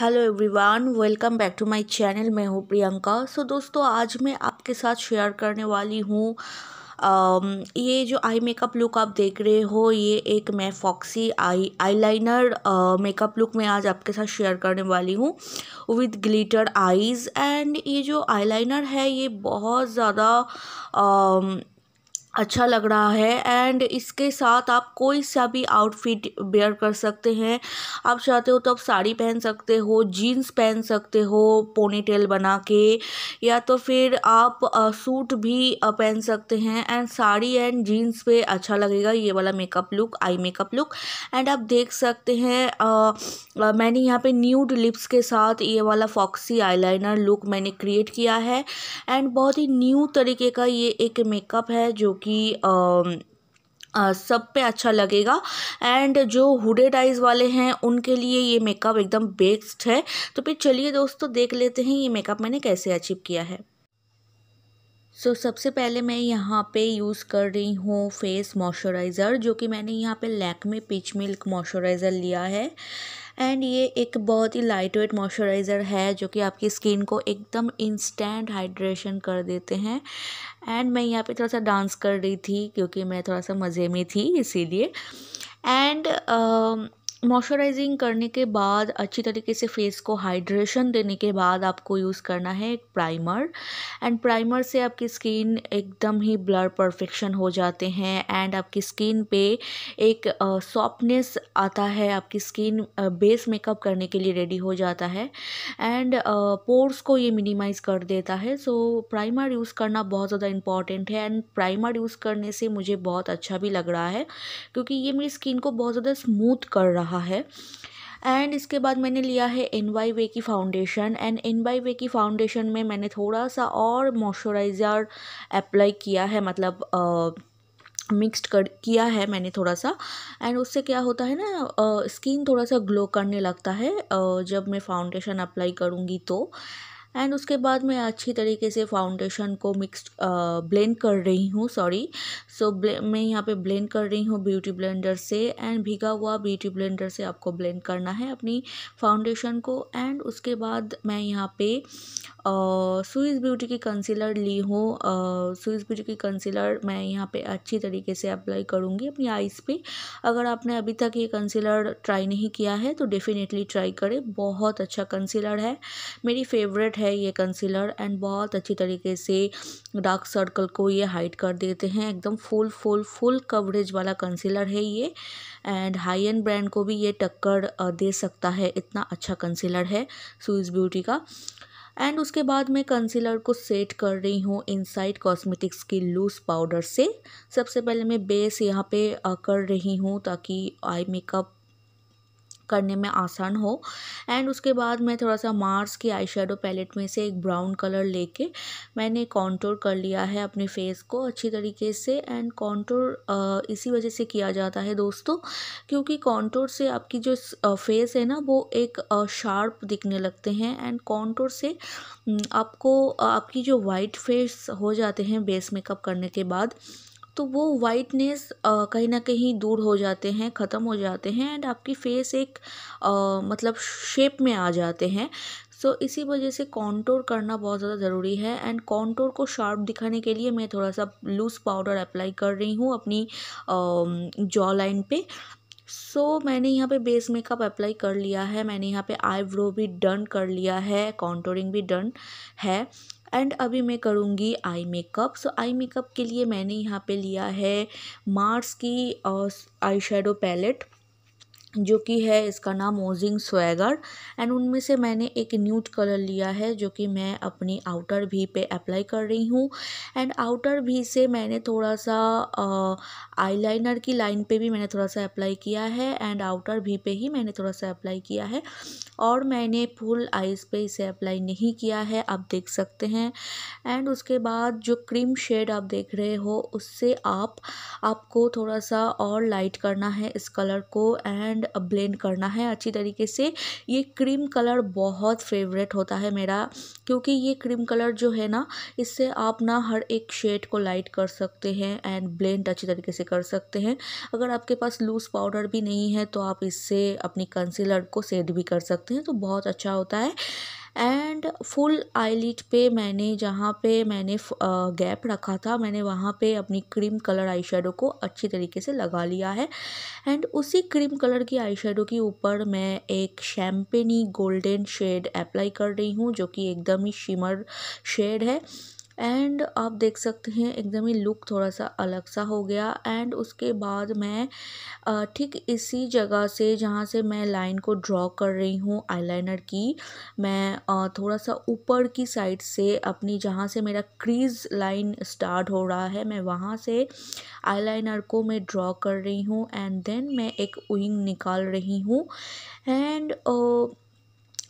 hello everyone welcome back to my channel मैं हूँ प्रियंका सो so, दोस्तों आज मैं आपके साथ शेयर करने वाली हूँ um, ये जो आई मेकअप लुक आप देख रहे हो ये एक मैं foxy eye eyeliner makeup look मैं आज आपके साथ शेयर करने वाली हूँ विद ग्लिटर आईज़ एंड ये जो आईलाइनर है ये बहुत ज़्यादा um, अच्छा लग रहा है एंड इसके साथ आप कोई सा भी आउटफिट वेयर कर सकते हैं आप चाहते हो तो आप साड़ी पहन सकते हो जीन्स पहन सकते हो पोनी टेल बना के या तो फिर आप सूट भी पहन सकते हैं एंड साड़ी एंड जीन्स पे अच्छा लगेगा ये वाला makeup look eye makeup look and आप देख सकते हैं आ, आ, मैंने यहाँ पे न्यूड लिप्स के साथ ये वाला फॉक्सी आईलाइनर लुक मैंने क्रिएट किया है एंड बहुत ही न्यू तरीके का ये एक मेकअप है जो कि कि सब पे अच्छा लगेगा एंड जो हुडेड आइज़ वाले हैं उनके लिए ये मेकअप एकदम बेस्ट है तो फिर चलिए दोस्तों देख लेते हैं ये मेकअप मैंने कैसे अचीव किया है सो so, सबसे पहले मैं यहाँ पे यूज़ कर रही हूँ फेस मॉइस्चराइज़र जो कि मैंने यहाँ पे में पिच मिल्क मॉइस्चराइज़र लिया है एंड ये एक बहुत ही लाइट वेट मॉइस्चराइज़र है जो कि आपकी स्किन को एकदम इंस्टेंट हाइड्रेशन कर देते हैं एंड मैं यहाँ पे थोड़ा सा डांस कर रही थी क्योंकि मैं थोड़ा सा मज़े में थी इसीलिए एंड मॉइस्चराइजिंग करने के बाद अच्छी तरीके से फेस को हाइड्रेशन देने के बाद आपको यूज़ करना है एक प्राइमर एंड प्राइमर से आपकी स्किन एकदम ही ब्लर परफेक्शन हो जाते हैं एंड आपकी स्किन पे एक सॉफ्टनेस uh, आता है आपकी स्किन बेस मेकअप करने के लिए रेडी हो जाता है एंड पोर्स uh, को ये मिनिमाइज़ कर देता है सो so, प्राइमर यूज़ करना बहुत ज़्यादा इंपॉर्टेंट है एंड प्राइमर यूज़ करने से मुझे बहुत अच्छा भी लग रहा है क्योंकि ये मेरी स्किन को बहुत ज़्यादा स्मूथ कर रहा रहा है एंड इसके बाद मैंने लिया है एन वाई वे की foundation and N Y Bae की फाउंडेशन में मैंने थोड़ा सा और मॉइस्चराइज़र अप्लाई किया है मतलब मिक्स्ड uh, कर किया है मैंने थोड़ा सा एंड उससे क्या होता है ना स्किन थोड़ा सा ग्लो करने लगता है uh, जब मैं फाउंडेशन अप्लाई करूँगी तो एंड उसके बाद मैं अच्छी तरीके से फाउंडेशन को मिक्स ब्लेंड कर रही हूँ सॉरी सो मैं यहाँ पे ब्लेंड कर रही हूँ ब्यूटी ब्लेंडर से एंड भीगा हुआ ब्यूटी ब्लेंडर से आपको ब्लेंड करना है अपनी फाउंडेशन को एंड उसके बाद मैं यहाँ पे स्विस ब्यूटी की कंसीलर ली हूँ स्विस ब्यूटी की कंसीलर मैं यहाँ पे अच्छी तरीके से अप्लाई करूँगी अपनी आइज़ पे अगर आपने अभी तक ये कंसीलर ट्राई नहीं किया है तो डेफ़िनेटली ट्राई करें बहुत अच्छा कंसीलर है मेरी फेवरेट है है ये कंसीलर एंड बहुत अच्छी तरीके से डार्क सर्कल को ये हाइड कर देते हैं एकदम फुल फुल फुल कवरेज वाला कंसीलर है ये एंड हाई एंड ब्रांड को भी ये टक्कर दे सकता है इतना अच्छा कंसीलर है सुइज ब्यूटी का एंड उसके बाद मैं कंसीलर को सेट कर रही हूँ इनसाइड कॉस्मेटिक्स की लूज पाउडर से सबसे पहले मैं बेस यहाँ पे कर रही हूँ ताकि आई मेकअप करने में आसान हो एंड उसके बाद मैं थोड़ा सा मार्स की आई शेडो पैलेट में से एक ब्राउन कलर लेके मैंने कॉन्टोर कर लिया है अपने फेस को अच्छी तरीके से एंड कॉन्टोर इसी वजह से किया जाता है दोस्तों क्योंकि कॉन्टोर से आपकी जो फेस है ना वो एक शार्प दिखने लगते हैं एंड कॉन्टोर से आपको आपकी जो वाइट फेस हो जाते हैं बेस मेकअप करने के बाद तो वो वाइटनेस कहीं ना कहीं दूर हो जाते हैं ख़त्म हो जाते हैं एंड आपकी फेस एक मतलब शेप में आ जाते हैं सो so, इसी वजह से कॉन्टोर करना बहुत ज़्यादा ज़रूरी है एंड कॉन्टोर को शार्प दिखाने के लिए मैं थोड़ा सा लूज़ पाउडर अप्लाई कर रही हूँ अपनी जॉ लाइन पर सो so, मैंने यहाँ पे बेस मेकअप अप्लाई कर लिया है मैंने यहाँ पे आईब्रो भी डन कर लिया है कॉन्टोरिंग भी डन है एंड अभी मैं करूँगी eye makeup so eye makeup के लिए मैंने यहाँ पे लिया है मार्स की आई शेडो पैलेट जो कि है इसका नाम ओजिंग स्वेगर एंड उनमें से मैंने एक न्यूट कलर लिया है जो कि मैं अपनी आउटर भी पे अप्लाई कर रही हूँ एंड आउटर भी से मैंने थोड़ा सा आईलाइनर की लाइन पे भी मैंने थोड़ा सा अप्लाई किया है एंड आउटर भी पे ही मैंने थोड़ा सा अप्लाई किया है और मैंने फुल आइज़ पे इसे अप्लाई नहीं किया है आप देख सकते हैं एंड उसके बाद जो क्रीम शेड आप देख रहे हो उससे आप आपको थोड़ा सा और लाइट करना है इस कलर को एंड एंड ब्लेंड करना है अच्छी तरीके से ये क्रीम कलर बहुत फेवरेट होता है मेरा क्योंकि ये क्रीम कलर जो है ना इससे आप ना हर एक शेड को लाइट कर सकते हैं एंड ब्लेंड अच्छी तरीके से कर सकते हैं अगर आपके पास लूज़ पाउडर भी नहीं है तो आप इससे अपनी कंसीलर को सेट भी कर सकते हैं तो बहुत अच्छा होता है एंड फुल आईलिट पे मैंने जहाँ पे मैंने गैप रखा था मैंने वहाँ पे अपनी क्रीम कलर आई को अच्छी तरीके से लगा लिया है एंड उसी क्रीम कलर की आई के ऊपर मैं एक शैम्पेनी गोल्डन शेड अप्लाई कर रही हूँ जो कि एकदम ही शिमर शेड है एंड आप देख सकते हैं एकदम ही लुक थोड़ा सा अलग सा हो गया एंड उसके बाद मैं ठीक इसी जगह से जहाँ से मैं लाइन को ड्रॉ कर रही हूँ आईलाइनर की मैं थोड़ा सा ऊपर की साइड से अपनी जहाँ से मेरा क्रीज लाइन स्टार्ट हो रहा है मैं वहाँ से आईलाइनर को मैं ड्रॉ कर रही हूँ एंड देन मैं एक विंग निकाल रही हूँ एंड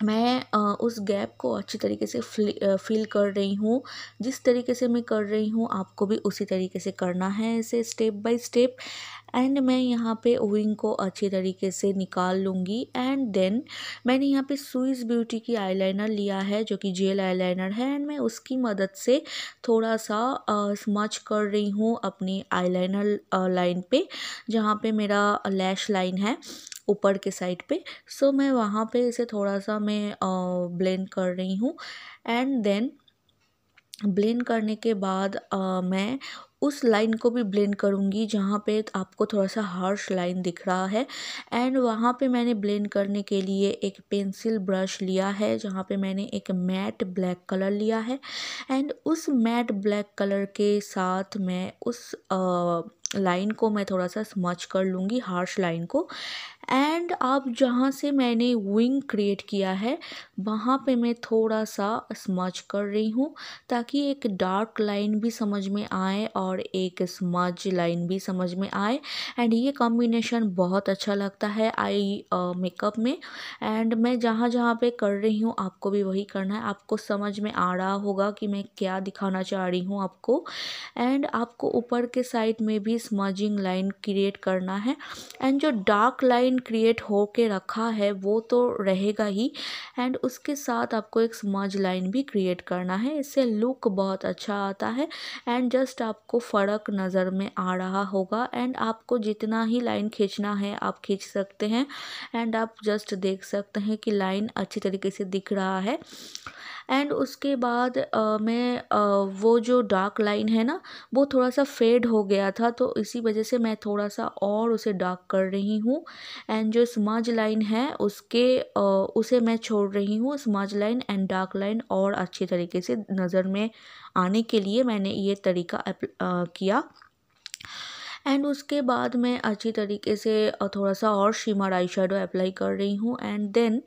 मैं उस गैप को अच्छी तरीके से फील कर रही हूँ जिस तरीके से मैं कर रही हूँ आपको भी उसी तरीके से करना है इसे स्टेप बाय स्टेप एंड मैं यहाँ पे विंग को अच्छे तरीके से निकाल लूँगी एंड देन मैंने यहाँ पे स्विस ब्यूटी की आईलाइनर लिया है जो कि जेल आईलाइनर है एंड मैं उसकी मदद से थोड़ा सा स्मच कर रही हूँ अपनी आईलाइनर लाइन पे जहाँ पे मेरा लैश लाइन है ऊपर के साइड पे सो so, मैं वहाँ पे इसे थोड़ा सा मैं ब्लेंड कर रही हूँ एंड देन ब्लेंड करने के बाद आ, मैं उस लाइन को भी ब्लेंड करूँगी जहाँ पे आपको थोड़ा सा हार्श लाइन दिख रहा है एंड वहाँ पे मैंने ब्लेंड करने के लिए एक पेंसिल ब्रश लिया है जहाँ पे मैंने एक मैट ब्लैक कलर लिया है एंड उस मैट ब्लैक कलर के साथ मैं उस आ, लाइन को मैं थोड़ा सा स्मच कर लूँगी हार्श लाइन को एंड आप जहाँ से मैंने विंग क्रिएट किया है वहाँ पे मैं थोड़ा सा स्मच कर रही हूँ ताकि एक डार्क लाइन भी समझ में आए और एक स्मच लाइन भी समझ में आए एंड ये कॉम्बिनेशन बहुत अच्छा लगता है आई मेकअप में एंड मैं जहाँ जहाँ पे कर रही हूँ आपको भी वही करना है आपको समझ में आ रहा होगा कि मैं क्या दिखाना चाह रही हूँ आपको एंड आपको ऊपर के साइड में भी स्मजिंग लाइन क्रिएट करना है एंड जो डार्क लाइन क्रिएट हो के रखा है वो तो रहेगा ही एंड उसके साथ आपको एक स्मज लाइन भी क्रिएट करना है इससे लुक बहुत अच्छा आता है एंड जस्ट आपको फ़र्क नज़र में आ रहा होगा एंड आपको जितना ही लाइन खींचना है आप खींच सकते हैं एंड आप जस्ट देख सकते हैं कि लाइन अच्छी तरीके से दिख रहा है एंड उसके बाद मैं वो जो डार्क लाइन है ना वो थोड़ा सा फेड हो गया था तो इसी वजह से मैं थोड़ा सा और उसे डार्क कर रही हूँ एंड जो समाज लाइन है उसके उसे मैं छोड़ रही हूँ समाज लाइन एंड डार्क लाइन और अच्छे तरीके से नज़र में आने के लिए मैंने ये तरीका किया एंड उसके बाद मैं अच्छी तरीके से थोड़ा सा और शिमर आई शेडो अप्लाई कर रही हूँ एंड देन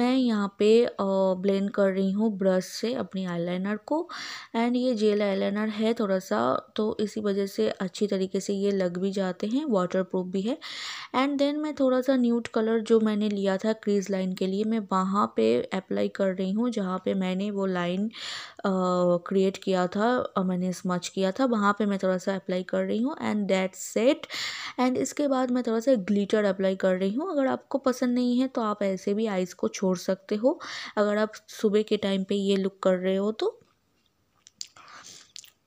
मैं यहाँ पे ब्लेंड कर रही हूँ ब्रश से अपनी आईलाइनर को एंड ये जेल आईलाइनर है थोड़ा सा तो इसी वजह से अच्छी तरीके से ये लग भी जाते हैं वाटरप्रूफ भी है एंड देन मैं थोड़ा सा न्यूट कलर जो मैंने लिया था क्रीज लाइन के लिए मैं वहाँ पे अप्लाई कर रही हूँ जहाँ पे मैंने वो लाइन क्रिएट किया था मैंने स्मच किया था वहाँ पे मैं थोड़ा सा अप्लाई कर रही हूँ and that that set and इसके बाद मैं थोड़ा सा ग्लीटर अप्लाई कर रही हूँ अगर आपको पसंद नहीं है तो आप ऐसे भी आइज़ को छोड़ सकते हो अगर आप सुबह के टाइम पे ये लुक कर रहे हो तो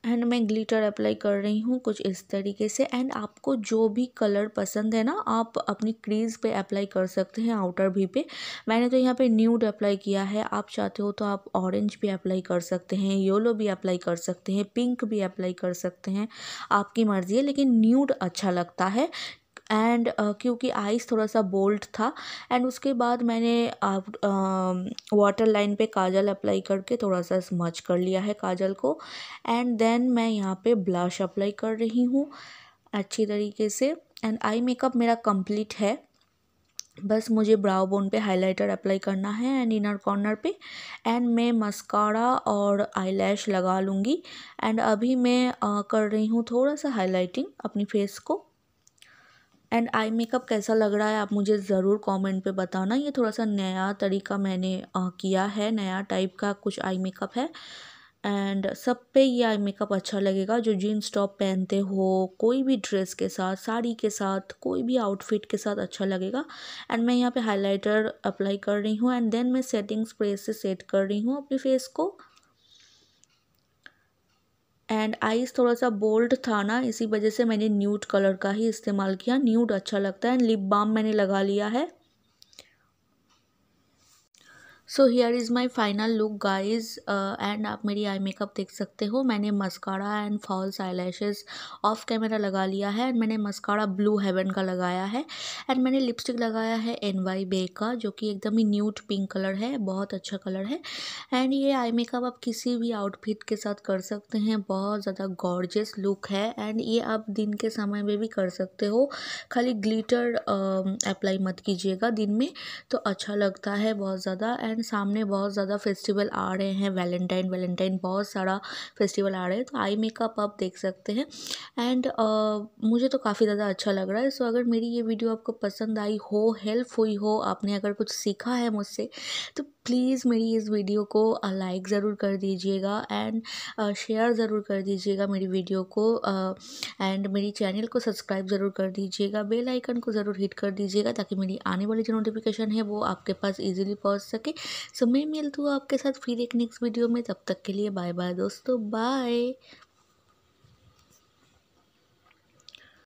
एंड मैं ग्लिटर अप्लाई कर रही हूँ कुछ इस तरीके से एंड आपको जो भी कलर पसंद है ना आप अपनी क्रीज पे अप्लाई कर सकते हैं आउटर भी पे मैंने तो यहाँ पे न्यूड अप्लाई किया है आप चाहते हो तो आप ऑरेंज भी अप्लाई कर सकते हैं येलो भी अप्लाई कर सकते हैं पिंक भी अप्लाई कर सकते हैं आपकी मर्ज़ी है लेकिन न्यूड अच्छा लगता है एंड क्योंकि आइस थोड़ा सा बोल्ड था एंड उसके बाद मैंने वाटर लाइन पे काजल अप्लाई करके थोड़ा सा स्मच कर लिया है काजल को एंड देन मैं यहाँ पे ब्लश अप्लाई कर रही हूँ अच्छी तरीके से एंड आई मेकअप मेरा कंप्लीट है बस मुझे ब्राउ बोन पे हाइलाइटर अप्लाई करना है एंड इनर कॉर्नर पे एंड मैं मस्कारा और आईलैश लगा लूँगी एंड अभी मैं आ, कर रही हूँ थोड़ा सा हाइलाइटिंग अपनी फेस को एंड आई मेकअप कैसा लग रहा है आप मुझे ज़रूर कमेंट पे बताना ये थोड़ा सा नया तरीका मैंने किया है नया टाइप का कुछ आई मेकअप है एंड सब पे ये आई मेकअप अच्छा लगेगा जो जीन्स टॉप पहनते हो कोई भी ड्रेस के साथ साड़ी के साथ कोई भी आउटफिट के साथ अच्छा लगेगा एंड मैं यहाँ पे हाइलाइटर अप्लाई कर रही हूँ एंड देन मैं सेटिंग स्प्रे से सेट कर रही हूँ अपने फेस को एंड आइज़ थोड़ा सा बोल्ड था ना इसी वजह से मैंने न्यूट कलर का ही इस्तेमाल किया न्यूट अच्छा लगता है एंड लिप बाम मैंने लगा लिया है so here is my final look guys and आप मेरी आई मेकअप देख सकते हो मैंने mascara and false eye lashes off camera लगा लिया है एंड मैंने मस्कारा ब्लू हेवन का लगाया है एंड मैंने लिपस्टिक लगाया है एन वाई बे का जो कि एकदम ही न्यूट पिंक कलर है बहुत अच्छा कलर है एंड ये आई मेकअप आप किसी भी आउटफिट के साथ कर सकते हैं बहुत ज़्यादा गॉर्जियस लुक है एंड ये आप दिन के समय में भी कर सकते हो खाली ग्लीटर अप्लाई um, मत कीजिएगा दिन में तो अच्छा लगता है बहुत ज़्यादा एंड एंड सामने बहुत ज़्यादा फेस्टिवल आ रहे हैं वैलेंटाइन वैलेंटाइन बहुत सारा फेस्टिवल आ रहे हैं तो आई मेकअप आप देख सकते हैं एंड uh, मुझे तो काफ़ी ज़्यादा अच्छा लग रहा है सो so, अगर मेरी ये वीडियो आपको पसंद आई हो हेल्प हुई हो आपने अगर कुछ सीखा है मुझसे तो प्लीज़ मेरी इस वीडियो को लाइक ज़रूर कर दीजिएगा एंड शेयर ज़रूर कर दीजिएगा मेरी वीडियो को एंड मेरी चैनल को सब्सक्राइब ज़रूर कर दीजिएगा बेल आइकन को ज़रूर हिट कर दीजिएगा ताकि मेरी आने वाली जो नोटिफिकेशन है वो आपके पास ईजिली पहुँच सके सो मैं मिलती हूँ आपके साथ फिर एक नेक्स्ट वीडियो में तब तक के लिए बाय बाय दोस्तों बाय